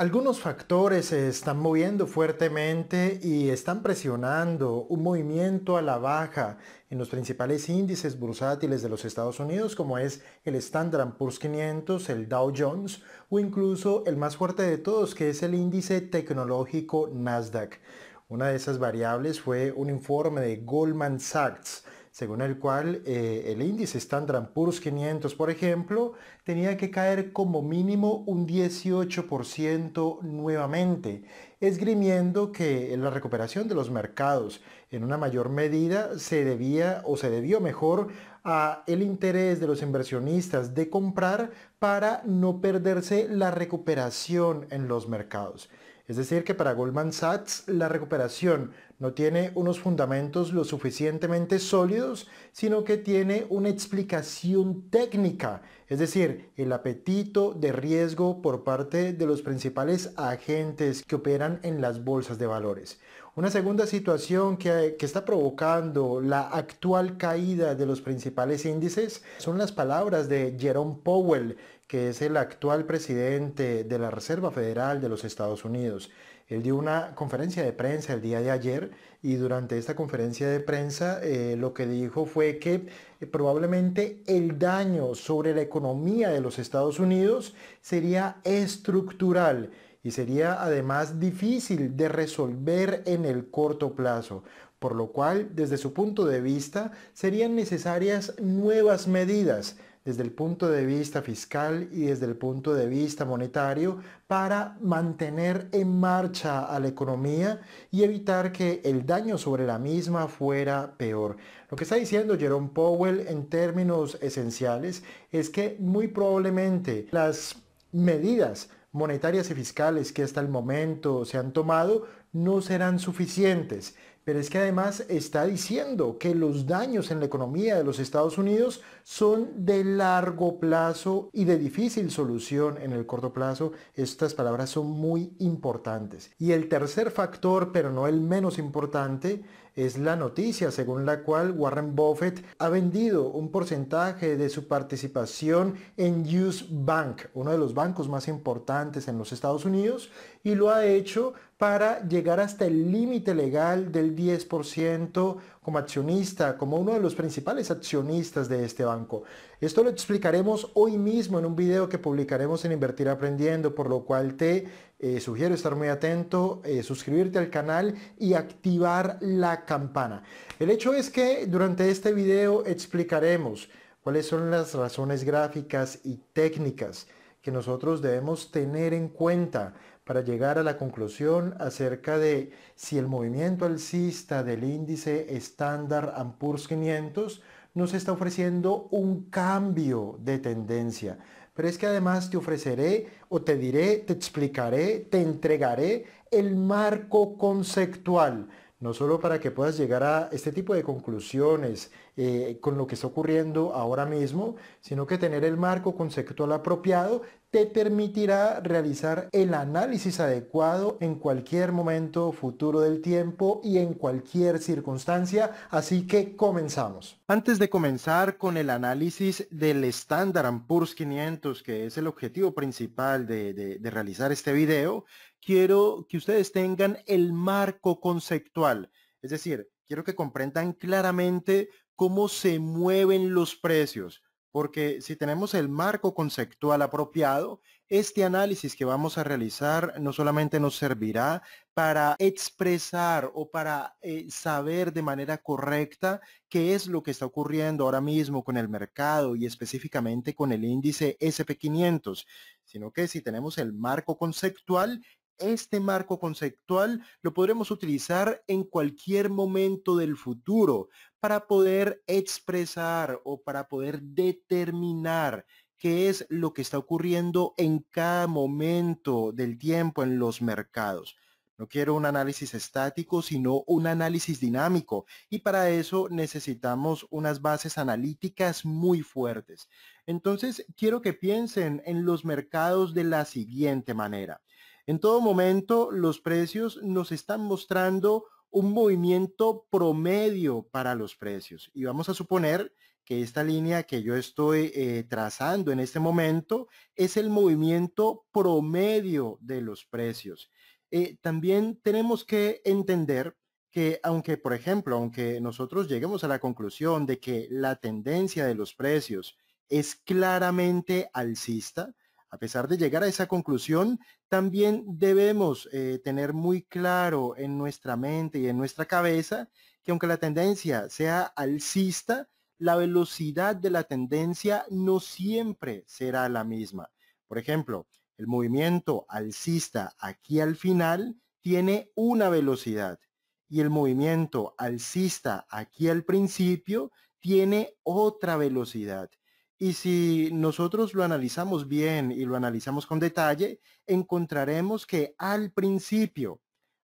Algunos factores se están moviendo fuertemente y están presionando un movimiento a la baja en los principales índices bursátiles de los Estados Unidos como es el Standard Poor's 500, el Dow Jones o incluso el más fuerte de todos que es el índice tecnológico Nasdaq. Una de esas variables fue un informe de Goldman Sachs según el cual eh, el índice Standard Poor's 500, por ejemplo, tenía que caer como mínimo un 18% nuevamente, esgrimiendo que la recuperación de los mercados en una mayor medida se debía o se debió mejor a el interés de los inversionistas de comprar para no perderse la recuperación en los mercados. Es decir, que para Goldman Sachs la recuperación no tiene unos fundamentos lo suficientemente sólidos, sino que tiene una explicación técnica, es decir, el apetito de riesgo por parte de los principales agentes que operan en las bolsas de valores. Una segunda situación que, está provocando la actual caída de los principales índices son las palabras de Jerome Powell, que es el actual presidente de la Reserva Federal de los Estados Unidos. Él dio una conferencia de prensa el día de ayer y durante esta conferencia de prensa eh, lo que dijo fue que eh, probablemente el daño sobre la economía de los Estados Unidos sería estructural y sería además difícil de resolver en el corto plazo por lo cual, desde su punto de vista, serían necesarias nuevas medidas desde el punto de vista fiscal y desde el punto de vista monetario para mantener en marcha a la economía y evitar que el daño sobre la misma fuera peor. Lo que está diciendo Jerome Powell en términos esenciales es que muy probablemente las medidas monetarias y fiscales que hasta el momento se han tomado no serán suficientes. Pero es que además está diciendo que los daños en la economía de los Estados Unidos son de largo plazo y de difícil solución en el corto plazo. Estas palabras son muy importantes. Y el tercer factor, pero no el menos importante, es la noticia según la cual Warren Buffett ha vendido un porcentaje de su participación en Use Bank, uno de los bancos más importantes en los Estados Unidos, y lo ha hecho para llegar hasta el límite legal del 10% como accionista, como uno de los principales accionistas de este banco. Esto lo explicaremos hoy mismo en un video que publicaremos en Invertir Aprendiendo, por lo cual te eh, sugiero estar muy atento, eh, suscribirte al canal y activar la campana. El hecho es que durante este video explicaremos cuáles son las razones gráficas y técnicas que nosotros debemos tener en cuenta para llegar a la conclusión acerca de si el movimiento alcista del índice estándar Ampurs 500 nos está ofreciendo un cambio de tendencia. Pero es que además te ofreceré o te diré, te explicaré, te entregaré el marco conceptual no solo para que puedas llegar a este tipo de conclusiones eh, con lo que está ocurriendo ahora mismo, sino que tener el marco conceptual apropiado te permitirá realizar el análisis adecuado en cualquier momento futuro del tiempo y en cualquier circunstancia. Así que comenzamos. Antes de comenzar con el análisis del estándar Poor's 500, que es el objetivo principal de, de realizar este video, quiero que ustedes tengan el marco conceptual. Es decir, quiero que comprendan claramente cómo se mueven los precios, porque si tenemos el marco conceptual apropiado, este análisis que vamos a realizar no solamente nos servirá para expresar o para eh, saber de manera correcta qué es lo que está ocurriendo ahora mismo con el mercado y específicamente con el índice SP500, sino que si tenemos el marco conceptual, este marco conceptual lo podremos utilizar en cualquier momento del futuro para poder expresar o para poder determinar qué es lo que está ocurriendo en cada momento del tiempo en los mercados. No quiero un análisis estático, sino un análisis dinámico. Y para eso necesitamos unas bases analíticas muy fuertes. Entonces, quiero que piensen en los mercados de la siguiente manera. En todo momento, los precios nos están mostrando un movimiento promedio para los precios. Y vamos a suponer que esta línea que yo estoy eh, trazando en este momento es el movimiento promedio de los precios. Eh, también tenemos que entender que aunque, por ejemplo, aunque nosotros lleguemos a la conclusión de que la tendencia de los precios es claramente alcista, a pesar de llegar a esa conclusión, también debemos eh, tener muy claro en nuestra mente y en nuestra cabeza que aunque la tendencia sea alcista, la velocidad de la tendencia no siempre será la misma. Por ejemplo, el movimiento alcista aquí al final tiene una velocidad y el movimiento alcista aquí al principio tiene otra velocidad. Y si nosotros lo analizamos bien y lo analizamos con detalle, encontraremos que al principio,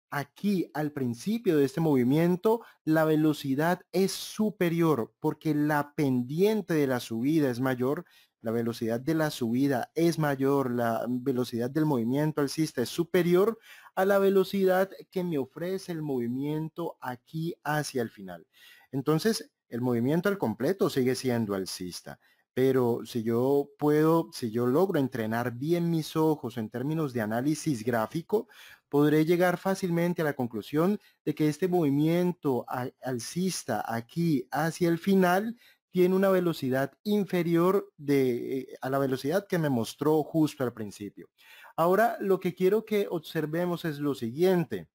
aquí al principio de este movimiento, la velocidad es superior porque la pendiente de la subida es mayor, la velocidad de la subida es mayor, la velocidad del movimiento alcista es superior a la velocidad que me ofrece el movimiento aquí hacia el final. Entonces, el movimiento al completo sigue siendo alcista. Pero si yo puedo, si yo logro entrenar bien mis ojos en términos de análisis gráfico, podré llegar fácilmente a la conclusión de que este movimiento alcista aquí hacia el final tiene una velocidad inferior eh, a la velocidad que me mostró justo al principio. Ahora lo que quiero que observemos es lo siguiente.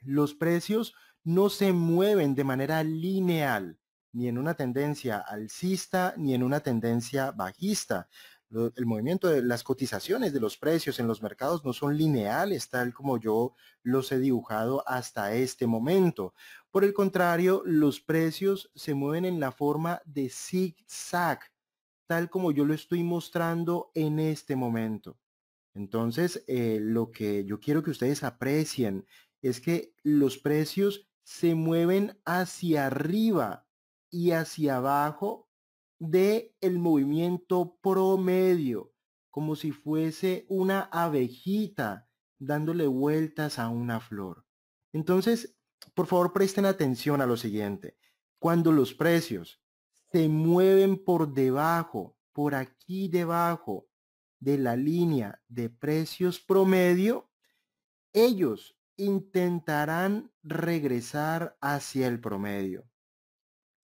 Los precios no se mueven de manera lineal ni en una tendencia alcista, ni en una tendencia bajista. El movimiento de las cotizaciones de los precios en los mercados no son lineales, tal como yo los he dibujado hasta este momento. Por el contrario, los precios se mueven en la forma de zig-zag, tal como yo lo estoy mostrando en este momento. Entonces, eh, lo que yo quiero que ustedes aprecien es que los precios se mueven hacia arriba y hacia abajo de el movimiento promedio, como si fuese una abejita dándole vueltas a una flor. Entonces, por favor, presten atención a lo siguiente. Cuando los precios se mueven por debajo, por aquí debajo de la línea de precios promedio, ellos intentarán regresar hacia el promedio.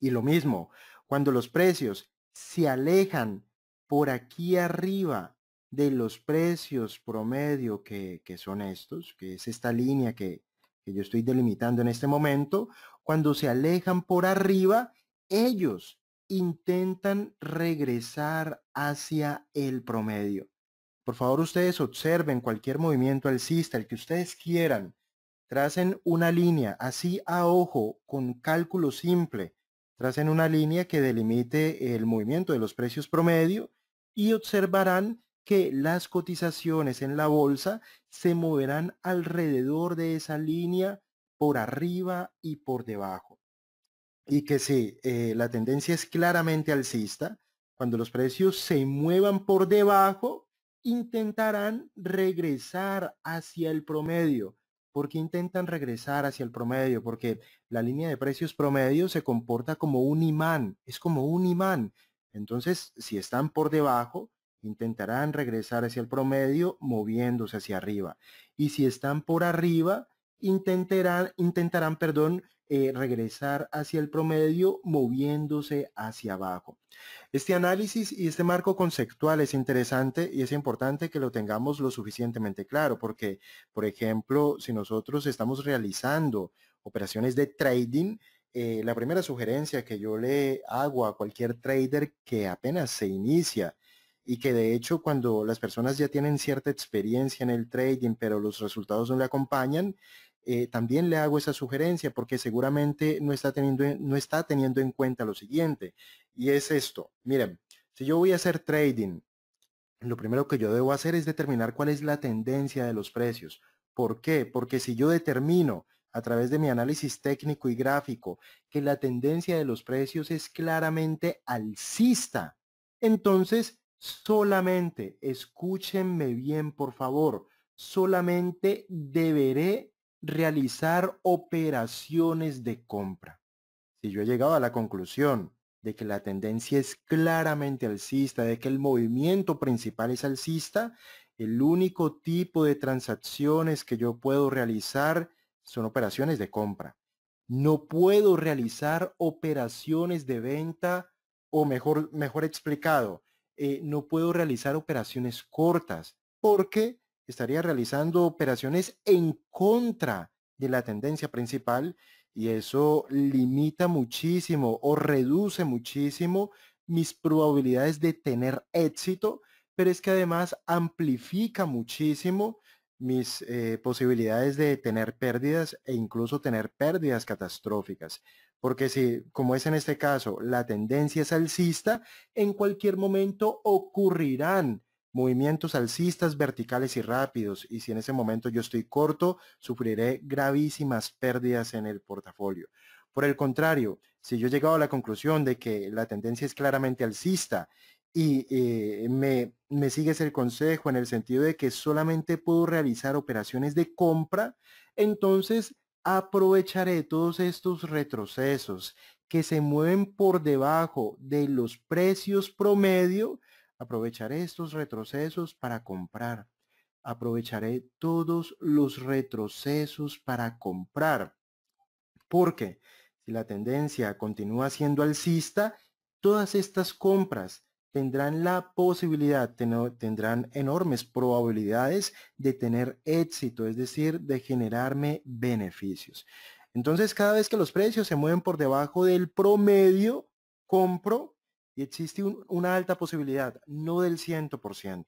Y lo mismo, cuando los precios se alejan por aquí arriba de los precios promedio que, son estos, que es esta línea que, que yo estoy delimitando en este momento, cuando se alejan por arriba, ellos intentan regresar hacia el promedio. Por favor, ustedes observen cualquier movimiento alcista, el que ustedes quieran. Tracen una línea así a ojo, con cálculo simple. Tracen una línea que delimite el movimiento de los precios promedio y observarán que las cotizaciones en la bolsa se moverán alrededor de esa línea por arriba y por debajo. Y que si eh, la tendencia es claramente alcista, cuando los precios se muevan por debajo, intentarán regresar hacia el promedio porque intentan regresar hacia el promedio, porque la línea de precios promedio se comporta como un imán, es como un imán. Entonces, si están por debajo, intentarán regresar hacia el promedio moviéndose hacia arriba. Y si están por arriba, intentarán, intentarán perdón, eh, regresar hacia el promedio moviéndose hacia abajo. Este análisis y este marco conceptual es interesante y es importante que lo tengamos lo suficientemente claro porque, por ejemplo, si nosotros estamos realizando operaciones de trading, eh, la primera sugerencia que yo le hago a cualquier trader que apenas se inicia y que de hecho cuando las personas ya tienen cierta experiencia en el trading pero los resultados no le acompañan, eh, también le hago esa sugerencia porque seguramente no está, teniendo, no está teniendo en cuenta lo siguiente. Y es esto. Miren, si yo voy a hacer trading, lo primero que yo debo hacer es determinar cuál es la tendencia de los precios. ¿Por qué? Porque si yo determino a través de mi análisis técnico y gráfico que la tendencia de los precios es claramente alcista, entonces solamente, escúchenme bien por favor, solamente deberé realizar operaciones de compra. Si yo he llegado a la conclusión de que la tendencia es claramente alcista, de que el movimiento principal es alcista, el único tipo de transacciones que yo puedo realizar son operaciones de compra. No puedo realizar operaciones de venta o mejor, mejor explicado, eh, no puedo realizar operaciones cortas ¿Por qué? estaría realizando operaciones en contra de la tendencia principal y eso limita muchísimo o reduce muchísimo mis probabilidades de tener éxito, pero es que además amplifica muchísimo mis eh, posibilidades de tener pérdidas e incluso tener pérdidas catastróficas. Porque si, como es en este caso, la tendencia es alcista, en cualquier momento ocurrirán movimientos alcistas verticales y rápidos y si en ese momento yo estoy corto, sufriré gravísimas pérdidas en el portafolio. Por el contrario, si yo he llegado a la conclusión de que la tendencia es claramente alcista y eh, me sigues el consejo en el sentido de que solamente puedo realizar operaciones de compra, entonces aprovecharé todos estos retrocesos que se mueven por debajo de los precios promedio Aprovecharé estos retrocesos para comprar. Aprovecharé todos los retrocesos para comprar. Porque si la tendencia continúa siendo alcista, todas estas compras tendrán la posibilidad, tendrán enormes probabilidades de tener éxito, es decir, de generarme beneficios. Entonces, cada vez que los precios se mueven por debajo del promedio, compro y existe una alta posibilidad, no del 100%,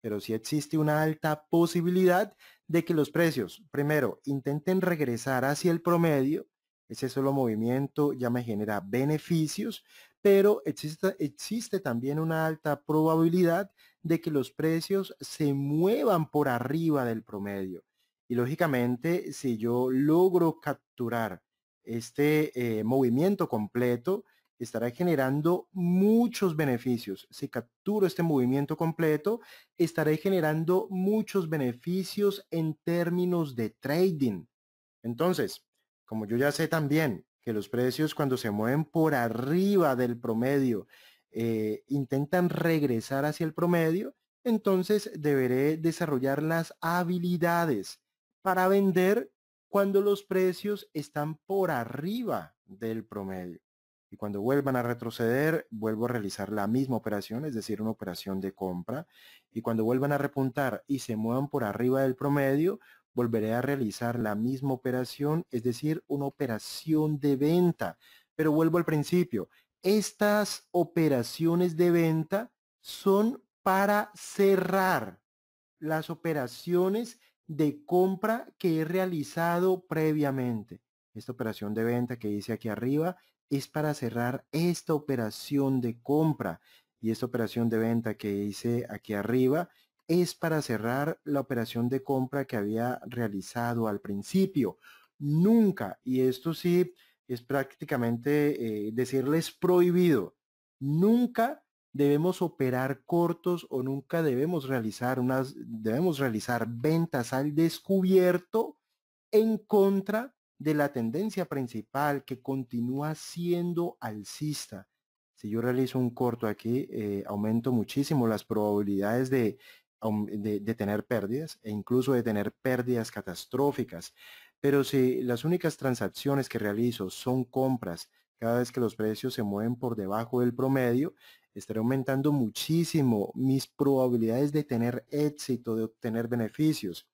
pero sí existe una alta posibilidad de que los precios, primero, intenten regresar hacia el promedio, ese solo movimiento ya me genera beneficios, pero existe, también una alta probabilidad de que los precios se muevan por arriba del promedio. Y lógicamente, si yo logro capturar este eh, movimiento completo, estará generando muchos beneficios. Si capturo este movimiento completo, estaré generando muchos beneficios en términos de trading. Entonces, como yo ya sé también que los precios cuando se mueven por arriba del promedio eh, intentan regresar hacia el promedio, entonces deberé desarrollar las habilidades para vender cuando los precios están por arriba del promedio y cuando vuelvan a retroceder, vuelvo a realizar la misma operación, es decir, una operación de compra, y cuando vuelvan a repuntar y se muevan por arriba del promedio, volveré a realizar la misma operación, es decir, una operación de venta. Pero vuelvo al principio, estas operaciones de venta son para cerrar las operaciones de compra que he realizado previamente. Esta operación de venta que hice aquí arriba es para cerrar esta operación de compra y esta operación de venta que hice aquí arriba es para cerrar la operación de compra que había realizado al principio. Nunca, y esto sí es prácticamente eh, decirles prohibido, nunca debemos operar cortos o nunca debemos realizar unas, debemos realizar ventas al descubierto en contra de la tendencia principal que continúa siendo alcista. Si yo realizo un corto aquí, eh, aumento muchísimo las probabilidades de, um, de, de tener pérdidas e incluso de tener pérdidas catastróficas. Pero si las únicas transacciones que realizo son compras, cada vez que los precios se mueven por debajo del promedio, estaré aumentando muchísimo mis probabilidades de tener éxito, de obtener beneficios.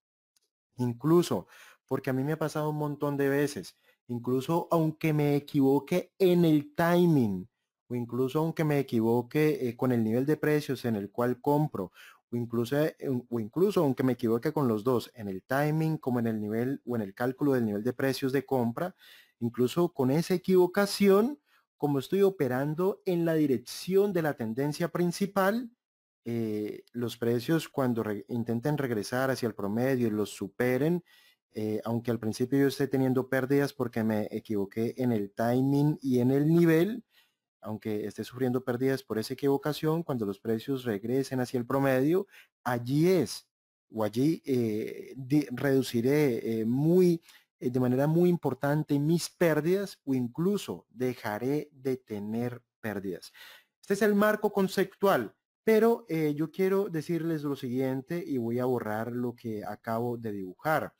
Incluso porque a mí me ha pasado un montón de veces, incluso aunque me equivoque en el timing, o incluso aunque me equivoque eh, con el nivel de precios en el cual compro, o incluso, eh, o incluso aunque me equivoque con los dos, en el timing como en el nivel o en el cálculo del nivel de precios de compra, incluso con esa equivocación, como estoy operando en la dirección de la tendencia principal, eh, los precios cuando intenten regresar hacia el promedio y los superen, eh, aunque al principio yo esté teniendo pérdidas porque me equivoqué en el timing y en el nivel, aunque esté sufriendo pérdidas por esa equivocación, cuando los precios regresen hacia el promedio, allí es, o allí eh, reduciré eh, muy, de manera muy importante mis pérdidas o incluso dejaré de tener pérdidas. Este es el marco conceptual. Pero yo quiero decirles lo siguiente y voy a borrar lo que acabo de dibujar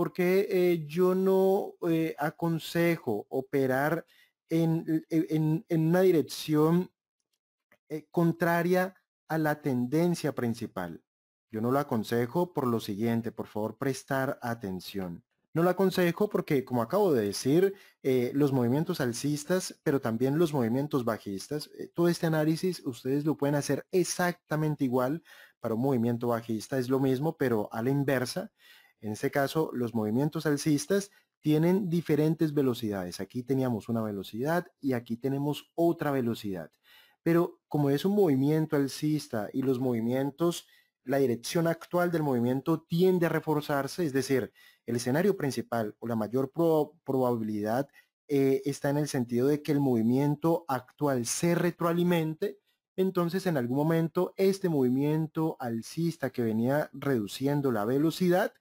porque eh, yo no eh, aconsejo operar en, e, una dirección eh, contraria a la tendencia principal. Yo no lo aconsejo por lo siguiente, por favor prestar atención. No lo aconsejo porque, como acabo de decir, los movimientos alcistas, pero también los movimientos bajistas, todo este análisis ustedes lo pueden hacer exactamente igual para un movimiento bajista, es lo mismo, pero a la inversa. En este caso, los movimientos alcistas tienen diferentes velocidades. Aquí teníamos una velocidad y aquí tenemos otra velocidad. Pero como es un movimiento alcista y los movimientos, la dirección actual del movimiento tiende a reforzarse, es decir, el escenario principal o la mayor probabilidad eh, está en el sentido de que el movimiento actual se retroalimente, entonces en algún momento este movimiento alcista que venía reduciendo la velocidad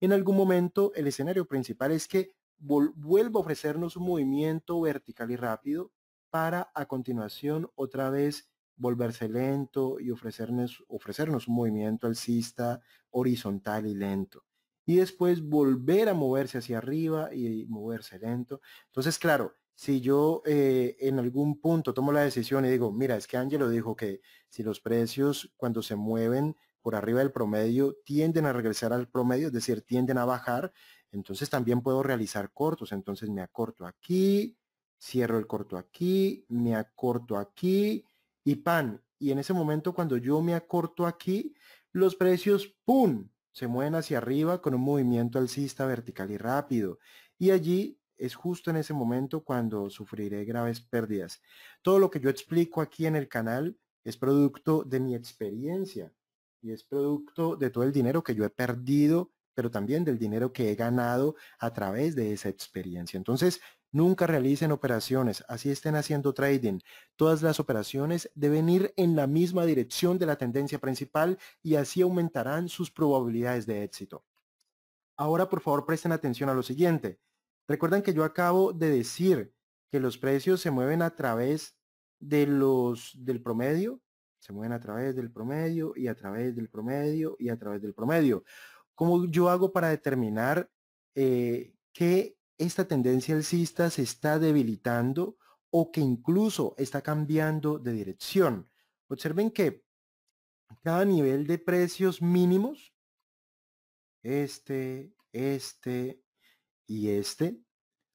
en algún momento el escenario principal es que vuelva a ofrecernos un movimiento vertical y rápido para a continuación otra vez volverse lento y ofrecernos, ofrecernos un movimiento alcista horizontal y lento. Y después volver a moverse hacia arriba y moverse lento. Entonces, claro, si yo eh, en algún punto tomo la decisión y digo, mira, es que Angelo dijo que si los precios cuando se mueven por arriba del promedio tienden a regresar al promedio, es decir, tienden a bajar, entonces también puedo realizar cortos, entonces me acorto aquí, cierro el corto aquí, me acorto aquí y pan. Y en ese momento cuando yo me acorto aquí, los precios, ¡pum!, se mueven hacia arriba con un movimiento alcista vertical y rápido. Y allí es justo en ese momento cuando sufriré graves pérdidas. Todo lo que yo explico aquí en el canal es producto de mi experiencia es producto de todo el dinero que yo he perdido, pero también del dinero que he ganado a través de esa experiencia. Entonces, nunca realicen operaciones, así estén haciendo trading. Todas las operaciones deben ir en la misma dirección de la tendencia principal y así aumentarán sus probabilidades de éxito. Ahora, por favor, presten atención a lo siguiente. Recuerdan que yo acabo de decir que los precios se mueven a través de los, del promedio se mueven a través del promedio y a través del promedio y a través del promedio. ¿Cómo yo hago para determinar eh, que esta tendencia alcista se está debilitando o que incluso está cambiando de dirección? Observen que cada nivel de precios mínimos, este, este y este,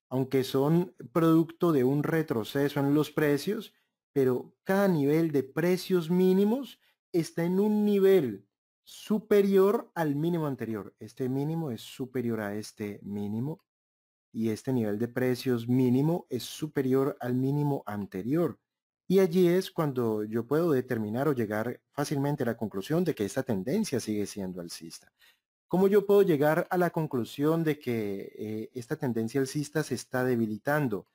aunque son producto de un retroceso en los precios, pero cada nivel de precios mínimos está en un nivel superior al mínimo anterior. Este mínimo es superior a este mínimo y este nivel de precios mínimo es superior al mínimo anterior. Y allí es cuando yo puedo determinar o llegar fácilmente a la conclusión de que esta tendencia sigue siendo alcista. ¿Cómo yo puedo llegar a la conclusión de que eh, esta tendencia alcista se está debilitando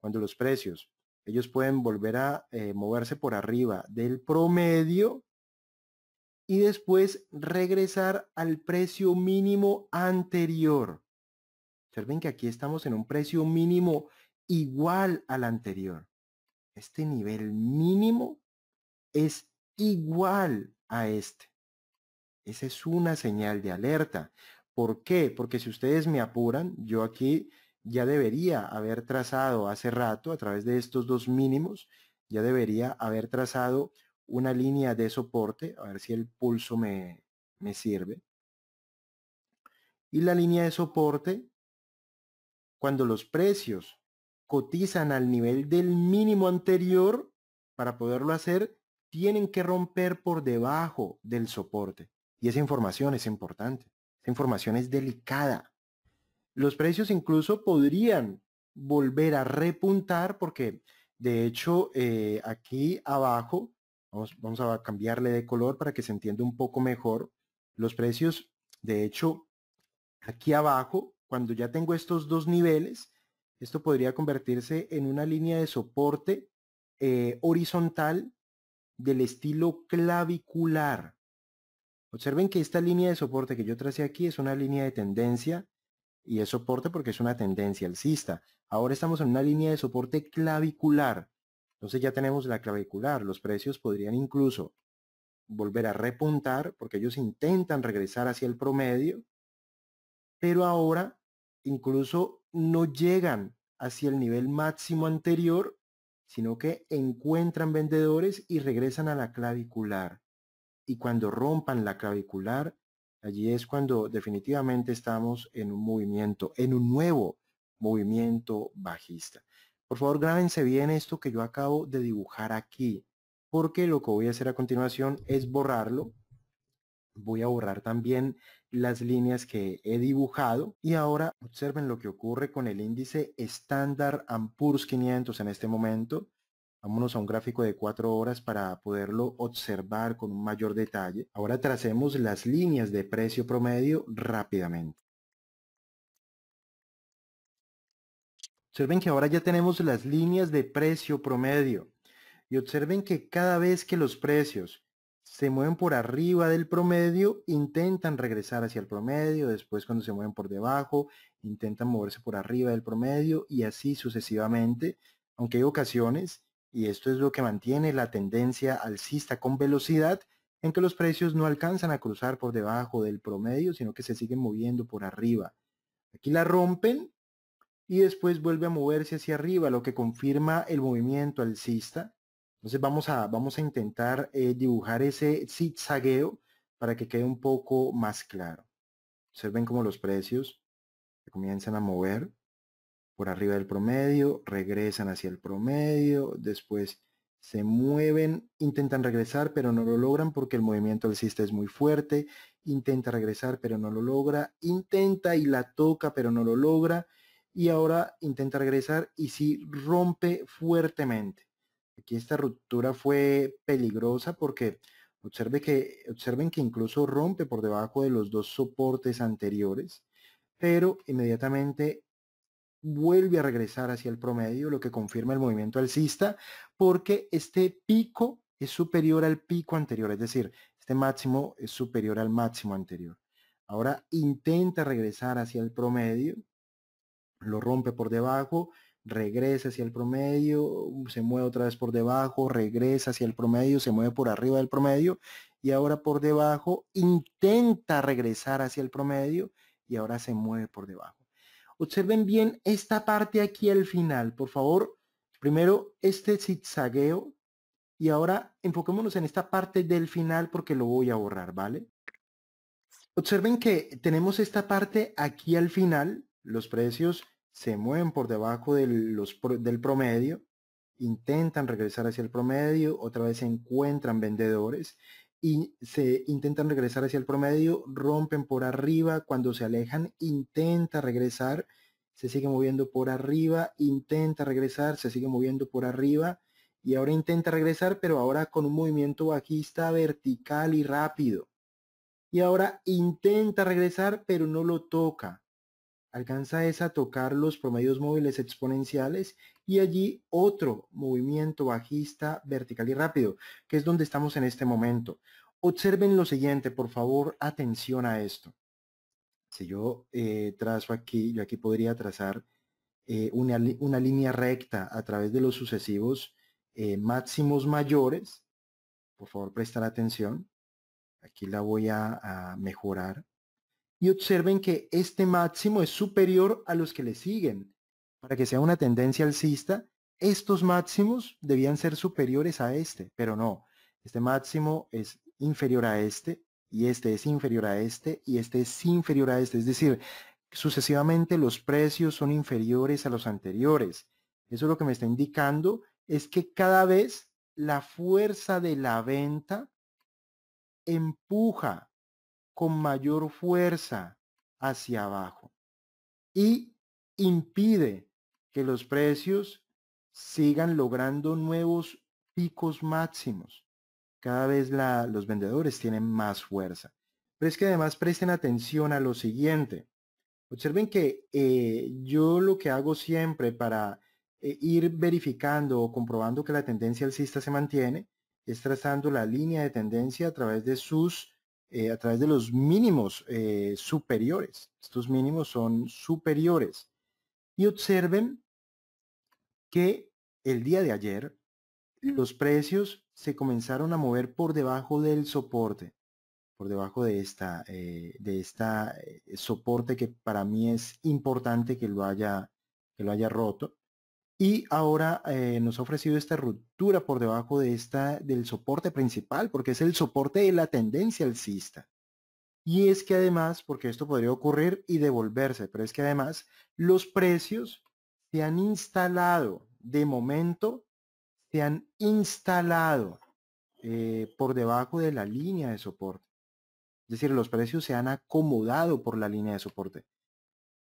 cuando los precios ellos pueden volver a eh, moverse por arriba del promedio y después regresar al precio mínimo anterior. Observen que aquí estamos en un precio mínimo igual al anterior. Este nivel mínimo es igual a este. Esa es una señal de alerta. ¿Por qué? Porque si ustedes me apuran, yo aquí ya debería haber trazado hace rato, a través de estos dos mínimos, ya debería haber trazado una línea de soporte, a ver si el pulso me, me sirve. Y la línea de soporte, cuando los precios cotizan al nivel del mínimo anterior, para poderlo hacer, tienen que romper por debajo del soporte. Y esa información es importante. Esa información es delicada. Los precios incluso podrían volver a repuntar porque de hecho eh, aquí abajo, vamos, a cambiarle de color para que se entienda un poco mejor, los precios de hecho aquí abajo, cuando ya tengo estos dos niveles, esto podría convertirse en una línea de soporte eh, horizontal del estilo clavicular. Observen que esta línea de soporte que yo tracé aquí es una línea de tendencia y es soporte porque es una tendencia alcista. Ahora estamos en una línea de soporte clavicular. Entonces ya tenemos la clavicular. Los precios podrían incluso volver a repuntar porque ellos intentan regresar hacia el promedio, pero ahora incluso no llegan hacia el nivel máximo anterior, sino que encuentran vendedores y regresan a la clavicular. Y cuando rompan la clavicular, Allí es cuando definitivamente estamos en un movimiento, en un nuevo movimiento bajista. Por favor, grábense bien esto que yo acabo de dibujar aquí, porque lo que voy a hacer a continuación es borrarlo. Voy a borrar también las líneas que he dibujado y ahora observen lo que ocurre con el índice estándar Poor's 500 en este momento. Vámonos a un gráfico de cuatro horas para poderlo observar con un mayor detalle. Ahora tracemos las líneas de precio promedio rápidamente. Observen que ahora ya tenemos las líneas de precio promedio y observen que cada vez que los precios se mueven por arriba del promedio, intentan regresar hacia el promedio, después cuando se mueven por debajo, intentan moverse por arriba del promedio y así sucesivamente, aunque hay ocasiones y esto es lo que mantiene la tendencia alcista con velocidad en que los precios no alcanzan a cruzar por debajo del promedio, sino que se siguen moviendo por arriba. Aquí la rompen y después vuelve a moverse hacia arriba, lo que confirma el movimiento alcista. Entonces vamos a, vamos a intentar eh, dibujar ese zigzagueo para que quede un poco más claro. Observen como los precios comienzan a mover por arriba del promedio, regresan hacia el promedio, después se mueven, intentan regresar, pero no lo logran porque el movimiento del alcista es muy fuerte, intenta regresar, pero no lo logra, intenta y la toca, pero no lo logra, y ahora intenta regresar y sí, rompe fuertemente. Aquí esta ruptura fue peligrosa porque observe que, observen que incluso rompe por debajo de los dos soportes anteriores, pero inmediatamente vuelve a regresar hacia el promedio, lo que confirma el movimiento alcista, porque este pico es superior al pico anterior, es decir, este máximo es superior al máximo anterior. Ahora intenta regresar hacia el promedio, lo rompe por debajo, regresa hacia el promedio, se mueve otra vez por debajo, regresa hacia el promedio, se mueve por arriba del promedio y ahora por debajo, intenta regresar hacia el promedio y ahora se mueve por debajo. Observen bien esta parte aquí al final, por favor. Primero este zigzagueo y ahora enfoquémonos en esta parte del final porque lo voy a borrar, ¿vale? Observen que tenemos esta parte aquí al final, los precios se mueven por debajo del, los, del promedio, intentan regresar hacia el promedio, otra vez encuentran vendedores y se intentan regresar hacia el promedio, rompen por arriba, cuando se alejan, intenta regresar, se sigue moviendo por arriba, intenta regresar, se sigue moviendo por arriba, y ahora intenta regresar, pero ahora con un movimiento bajista vertical y rápido. Y ahora intenta regresar, pero no lo toca. Alcanza es a tocar los promedios móviles exponenciales y allí otro movimiento bajista vertical y rápido, que es donde estamos en este momento. Observen lo siguiente, por favor, atención a esto. Si yo eh, trazo aquí, yo aquí podría trazar eh, una, línea recta a través de los sucesivos eh, máximos mayores. Por favor, prestar atención. Aquí la voy a mejorar y observen que este máximo es superior a los que le siguen. Para que sea una tendencia alcista, estos máximos debían ser superiores a este, pero no. Este máximo es inferior a este, y este es inferior a este, y este es inferior a este. Es decir, sucesivamente los precios son inferiores a los anteriores. Eso lo que me está indicando es que cada vez la fuerza de la venta empuja con mayor fuerza hacia abajo y impide que los precios sigan logrando nuevos picos máximos. Cada vez los vendedores tienen más fuerza. Pero es que además presten atención a lo siguiente. Observen que eh, yo lo que hago siempre para eh, ir verificando o comprobando que la tendencia alcista se mantiene es trazando la línea de tendencia a través de sus eh, a través de los mínimos eh, superiores. Estos mínimos son superiores. Y observen que el día de ayer los precios se comenzaron a mover por debajo del soporte, por debajo de esta, eh, de esta soporte que para mí es importante que lo haya, que lo haya roto y ahora eh, nos ha ofrecido esta ruptura por debajo de esta, del soporte principal, porque es el soporte de la tendencia alcista. Y es que además, porque esto podría ocurrir y devolverse, pero es que además los precios se han instalado, de momento se han instalado eh, por debajo de la línea de soporte. Es decir, los precios se han acomodado por la línea de soporte.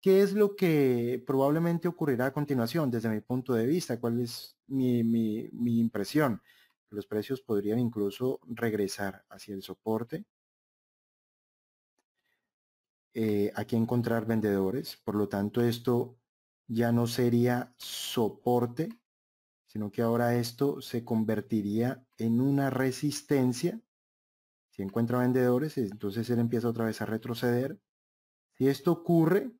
¿Qué es lo que probablemente ocurrirá a continuación desde mi punto de vista? ¿Cuál es mi, impresión? los precios podrían incluso regresar hacia el soporte. Eh, aquí encontrar vendedores. Por lo tanto, esto ya no sería soporte, sino que ahora esto se convertiría en una resistencia. Si encuentra vendedores, entonces él empieza otra vez a retroceder. Si esto ocurre,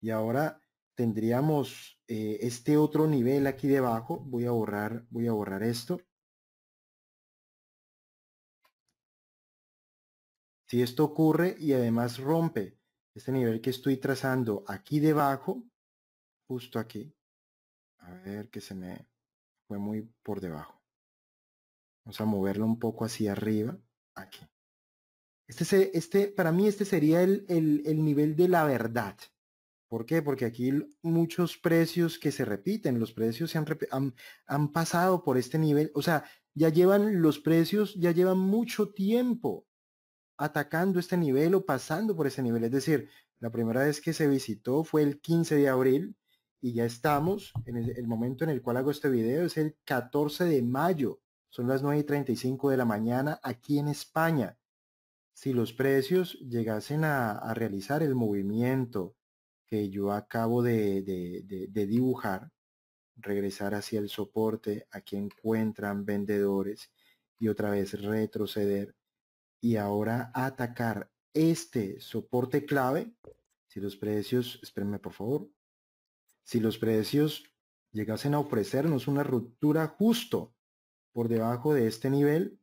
y ahora tendríamos eh, este otro nivel aquí debajo voy a borrar voy a borrar esto si esto ocurre y además rompe este nivel que estoy trazando aquí debajo justo aquí a ver que se me fue muy por debajo vamos a moverlo un poco hacia arriba aquí este, este para mí este sería el, el nivel de la verdad ¿Por qué? Porque aquí muchos precios que se repiten, los precios se han, pasado por este nivel, o sea, ya llevan los precios, ya llevan mucho tiempo atacando este nivel o pasando por ese nivel. Es decir, la primera vez que se visitó fue el 15 de abril y ya estamos, en el, momento en el cual hago este video es el 14 de mayo, son las 9 y 35 de la mañana aquí en España. Si los precios llegasen a realizar el movimiento, que yo acabo de, dibujar, regresar hacia el soporte, aquí encuentran vendedores y otra vez retroceder y ahora atacar este soporte clave. Si los precios, espérenme por favor, si los precios llegasen a ofrecernos una ruptura justo por debajo de este nivel,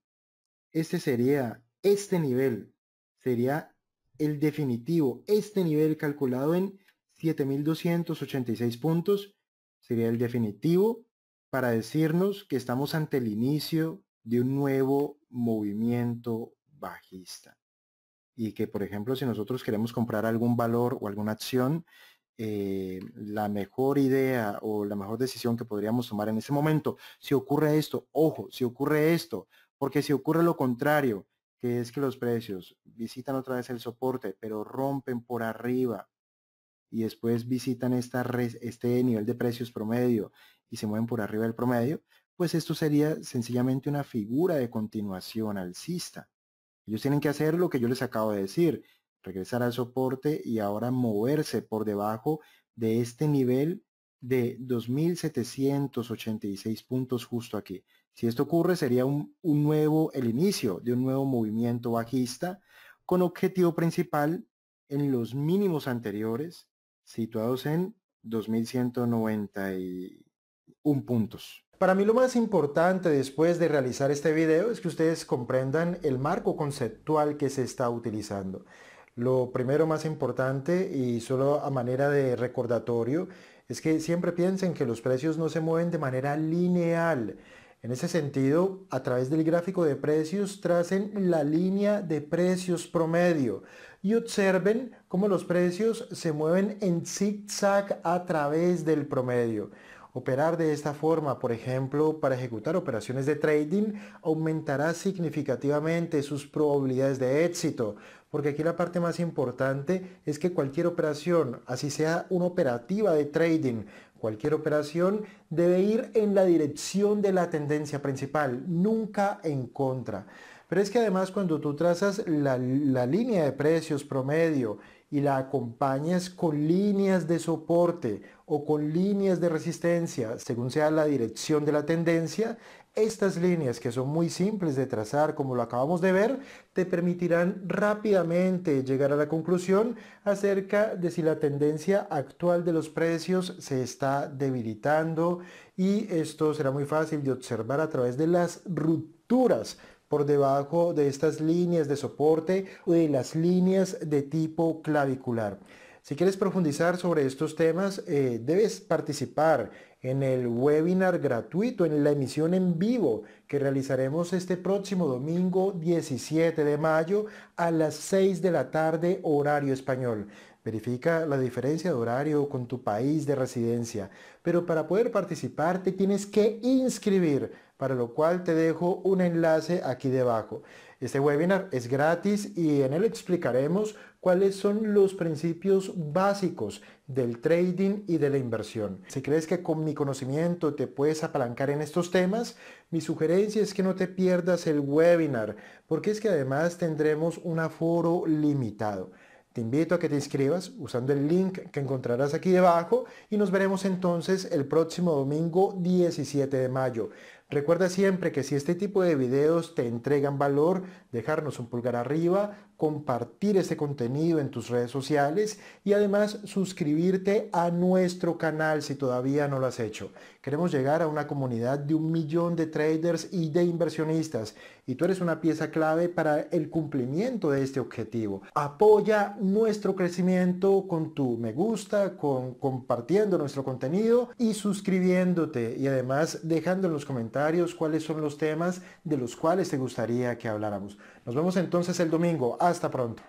este sería, este nivel sería el definitivo, este nivel calculado en 7.286 puntos sería el definitivo para decirnos que estamos ante el inicio de un nuevo movimiento bajista y que por ejemplo si nosotros queremos comprar algún valor o alguna acción eh, la mejor idea o la mejor decisión que podríamos tomar en ese momento si ocurre esto ojo si ocurre esto porque si ocurre lo contrario que es que los precios visitan otra vez el soporte pero rompen por arriba y después visitan esta este nivel de precios promedio y se mueven por arriba del promedio, pues esto sería sencillamente una figura de continuación alcista. Ellos tienen que hacer lo que yo les acabo de decir, regresar al soporte y ahora moverse por debajo de este nivel de 2.786 puntos justo aquí. Si esto ocurre sería un, un, nuevo, el inicio de un nuevo movimiento bajista con objetivo principal en los mínimos anteriores situados en 2.191 puntos. Para mí lo más importante después de realizar este video es que ustedes comprendan el marco conceptual que se está utilizando. Lo primero más importante y solo a manera de recordatorio es que siempre piensen que los precios no se mueven de manera lineal. En ese sentido, a través del gráfico de precios tracen la línea de precios promedio y observen cómo los precios se mueven en zigzag a través del promedio. Operar de esta forma, por ejemplo, para ejecutar operaciones de trading, aumentará significativamente sus probabilidades de éxito, porque aquí la parte más importante es que cualquier operación, así sea una operativa de trading, cualquier operación debe ir en la dirección de la tendencia principal, nunca en contra. Pero es que además cuando tú trazas la, la línea de precios promedio y la acompañas con líneas de soporte o con líneas de resistencia, según sea la dirección de la tendencia, estas líneas que son muy simples de trazar, como lo acabamos de ver, te permitirán rápidamente llegar a la conclusión acerca de si la tendencia actual de los precios se está debilitando y esto será muy fácil de observar a través de las rupturas por debajo de estas líneas de soporte o de las líneas de tipo clavicular. Si quieres profundizar sobre estos temas, eh, debes participar en el webinar gratuito, en la emisión en vivo que realizaremos este próximo domingo 17 de mayo a las 6 de la tarde horario español. Verifica la diferencia de horario con tu país de residencia, pero para poder participar te tienes que inscribir para lo cual te dejo un enlace aquí debajo. Este webinar es gratis y en él explicaremos cuáles son los principios básicos del trading y de la inversión. Si crees que con mi conocimiento te puedes apalancar en estos temas, mi sugerencia es que no te pierdas el webinar, porque es que además tendremos un aforo limitado. Te invito a que te inscribas usando el link que encontrarás aquí debajo y nos veremos entonces el próximo domingo 17 de mayo. Recuerda siempre que si este tipo de videos te entregan valor, dejarnos un pulgar arriba, compartir este contenido en tus redes sociales y además suscribirte a nuestro canal si todavía no lo has hecho. Queremos llegar a una comunidad de un millón de traders y de inversionistas y tú eres una pieza clave para el cumplimiento de este objetivo. Apoya nuestro crecimiento con tu me gusta, con compartiendo nuestro contenido y suscribiéndote y además dejando en los comentarios cuáles son los temas de los cuales te gustaría que habláramos. Nos vemos entonces el domingo. Hasta pronto.